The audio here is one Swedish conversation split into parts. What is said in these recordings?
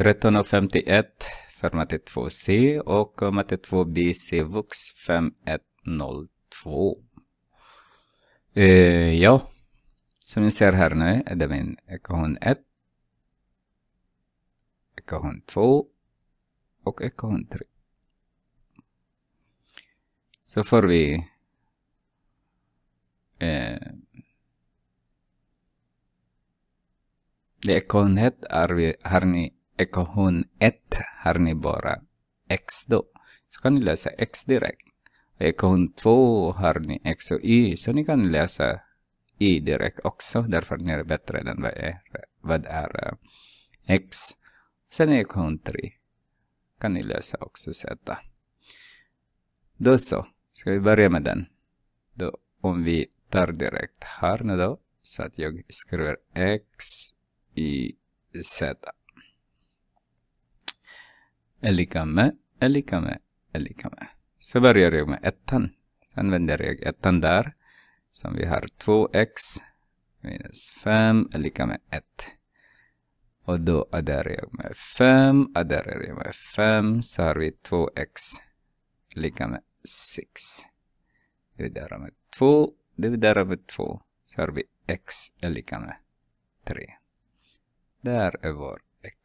1351 för matte 2C och matte 2B Cvux 5102. Uh, ja, som ni ser här nu är det min ekvation 1, ekvation 2 och ekvation 3. Så får vi uh, det ekvation 1 har, vi, har ni ekahon 1 har ni bara x då. Så kan ni läsa x direkt. Och 2 har ni x och y. Så ni kan läsa y direkt också. Därför ni är bättre än vad är, vad är eh, x. Sen ekahon 3 kan ni läsa också z. Då så. Ska vi börja med den? Då om vi tar direkt här nu då. Så att jag skriver x, y, z. Elikame, elikame, elikame. Så börjar jag med ettan. Sen vänder jag ettan där. Som vi har 2x minus 5 är lika med 1. Och då adderar jag med 5, adderar jag med 5, så har vi 2x lika med 6. Dividerar med 2, dividerar med 2, så har vi x är lika med 3. Där är vår x.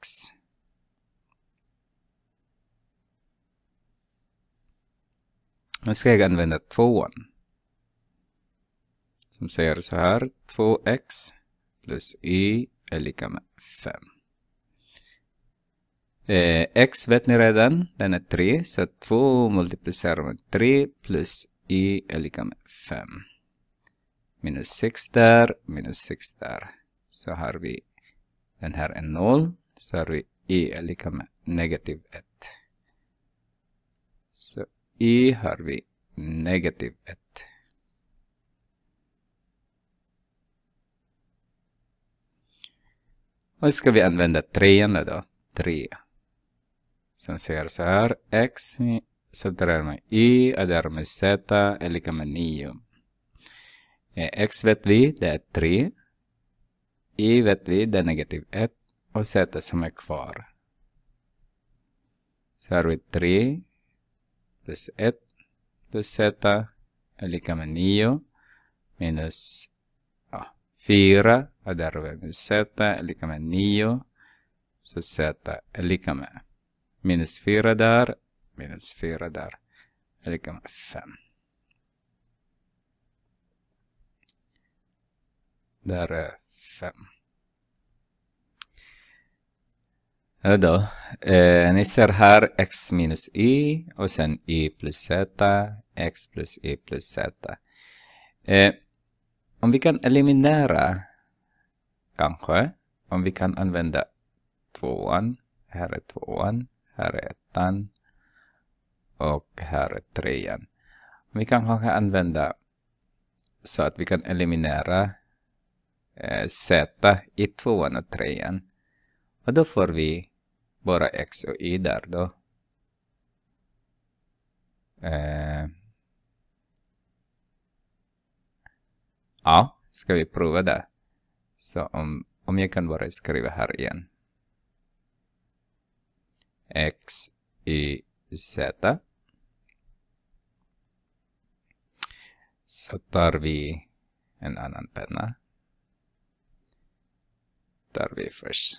Nu ska jag använda tvåan. Som säger så här, 2x plus y är lika med 5. Eh, x vet ni redan, den är 3, så 2 multiplicerar med 3 plus y är lika med 5. Minus 6 där, minus 6 där. Så har vi den här är 0, så har vi y är lika med negativ 1. Så i har vi negativ 1. Och ska vi använda treorna då. 3. Som säger så här. X subtraherar med y och därmed z är lika med 9. Eh, X vet vi, det är 3. Y vet vi, det är negativ 1. Och z som är kvar. Så har vi 3 plus 1 plus z är lika med 9 minus ja, 4 och där har vi z är lika med 9 så z är lika med minus 4 där minus 4 där är lika med 5. Där är 5. då. Eh, ni ser här x minus y och sen y plus z, x plus y plus z. Eh, om vi kan eliminera, kanske, om vi kan använda tvåan, här är tvåan, här är ettan och här är trean. Vi kan kanske använda så att vi kan eliminera eh, z i tvåan och trean. Och då får vi bara x och y där då. Eh. Ja, ska vi prova det? Så om, om jag kan bara skriva här igen. x, y, z. Så tar vi en annan penna. Tar vi först.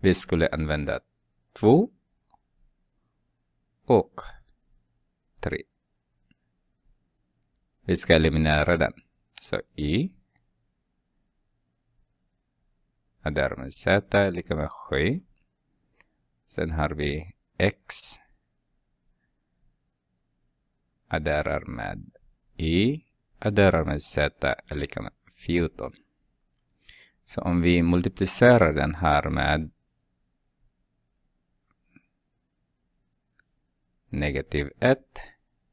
Vi skulle använda två och tre. Vi ska eliminera den. Så i är därmed z är lika med 7. Sen har vi x adderar med i adderar med z är lika med 14. Så om vi multiplicerar den här med negativ 1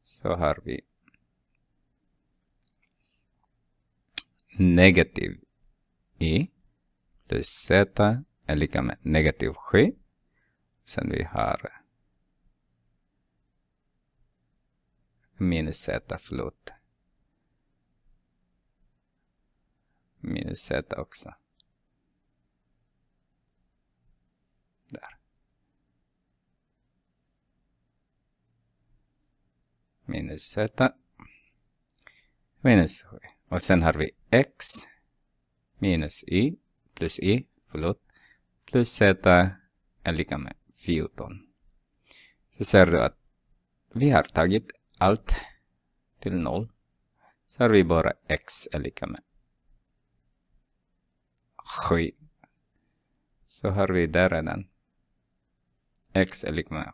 så har vi negativ i plus z är lika med negativ 7. Sen vi har minus z, förlåt. Minus z också. Där. minus z minus y. Och sen har vi x minus y plus y, förlåt, plus z är lika med 14. Så ser du att vi har tagit allt till noll. Så har vi bara x är lika med 7. Så har vi där redan. x är lika med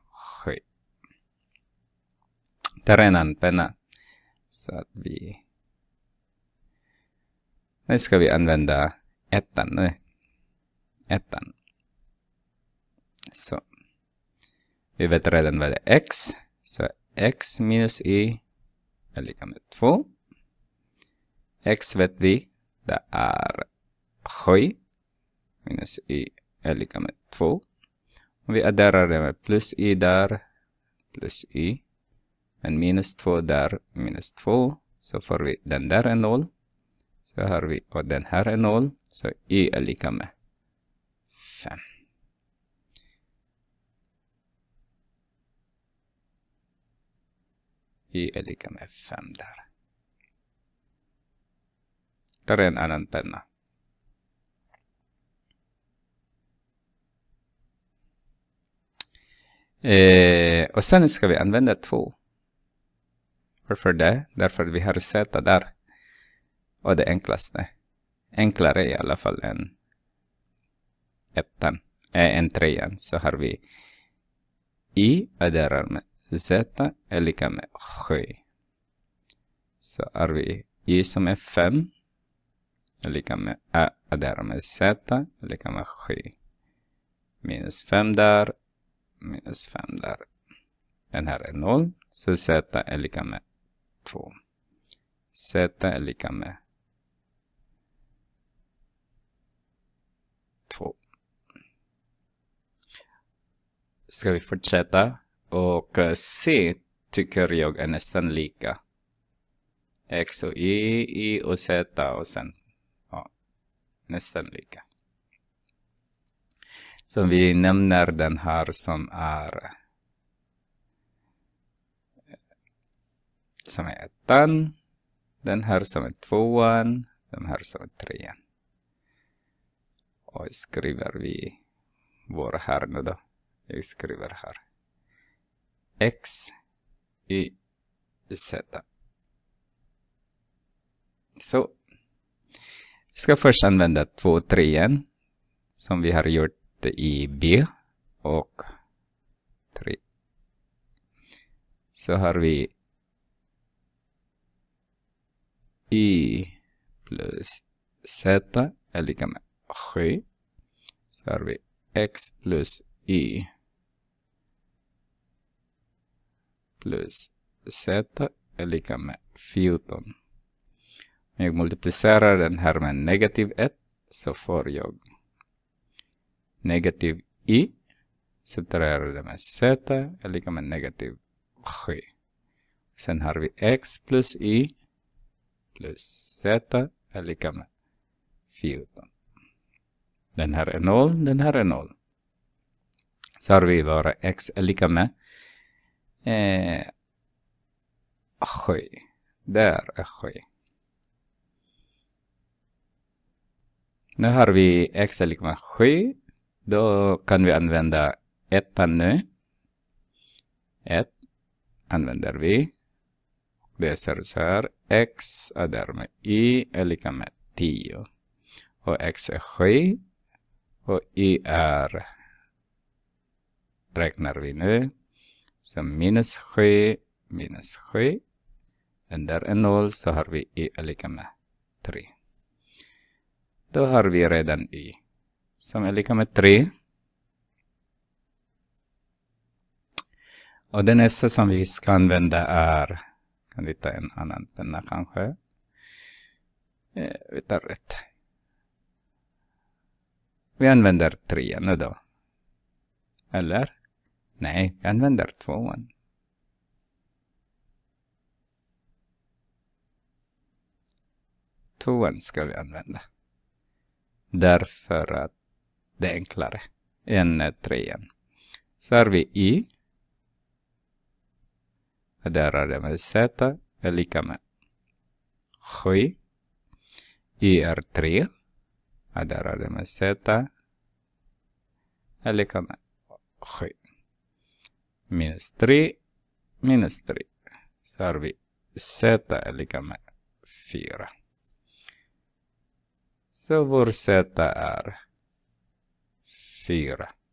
terrenantenna. Så att vi... Nu ska vi använda ettan nu. Ettan. Så. Vi vet redan vad det är x. Så x minus y är lika med 2. x vet vi, det är 7. Minus y är lika med 2. Vi adderar det med plus y där, plus y en minus 2 där, minus 2. Så får vi den där är 0. Så har vi, och den här är 0. Så y är lika med 5. y är lika med 5 där. Där är en annan penna. Eh, och sen ska vi använda två varför det? Därför vi har Z där. Och det enklaste. Enklare i alla fall än ettan, äh, än trean. Så har vi i adderar med Z är lika med 7. Så har vi i som är 5 är lika med ä adderar med Z är lika med 7. Minus 5 där, minus 5 där. Den här är 0, så Z är lika med 2. Z är lika med 2. Ska vi fortsätta? Och eh, C tycker jag är nästan lika. X och Y, Y och Z och sen ja, nästan lika. Så vi nämner den här som är ettan. Den här som är tvåan. Den här som är trean. Och skriver vi våra här nu då. Jag skriver här. X, Y, Z. Så. Vi ska först använda 2, 3 som vi har gjort i B och 3. Så har vi y plus z är lika med 7. Så har vi x plus y plus z är lika med 14. Om jag multiplicerar den här med negativ 1 så får jag negativ i. Subtraherar det med z är lika med negativ 7. Sen har vi x plus i plus z är lika med 14. Den här är 0, den här är 0. Så har vi våra x är lika med eh, 7. Där är 7. Nu har vi x är lika med 7. Då kan vi använda 1 nu. 1 använder vi. Det ser ut så här x är därmed y är lika med 10. Och x är 7 och y är, räknar vi nu, så minus 7 minus 7. Den där är 0 så har vi y är lika med 3. Då har vi redan y som är lika med 3. Och det nästa som vi ska använda är kan hitta en annan penna kanske. vi tar rätt. Vi använder trean nu då. Eller? Nej, vi använder tvåan. Tvåan ska vi använda. Därför att det är enklare än trean. Så har vi i. dararemos Z likame Х, IR3, а dararemos Z likame Х. Минус 3, минус 3. صار في Z likame 4. Så vår Z är 4.